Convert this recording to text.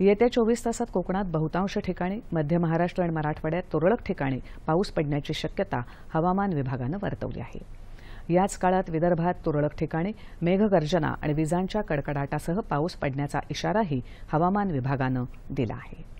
येत्या चोवीस तासात कोकणात बहुतांश ठिकाणी मध्य महाराष्ट्र आणि मराठवाड्यात तुरळक ठिकाणी पाऊस पडण्याची शक्यता हवामान विभागानं वर्तवली आहे याच काळात विदर्भात तुरळक ठिकाणी मेघगर्जना आणि विजांच्या कडकडाटासह पाऊस पडण्याचा इशाराही हवामान विभागानं दिला आहे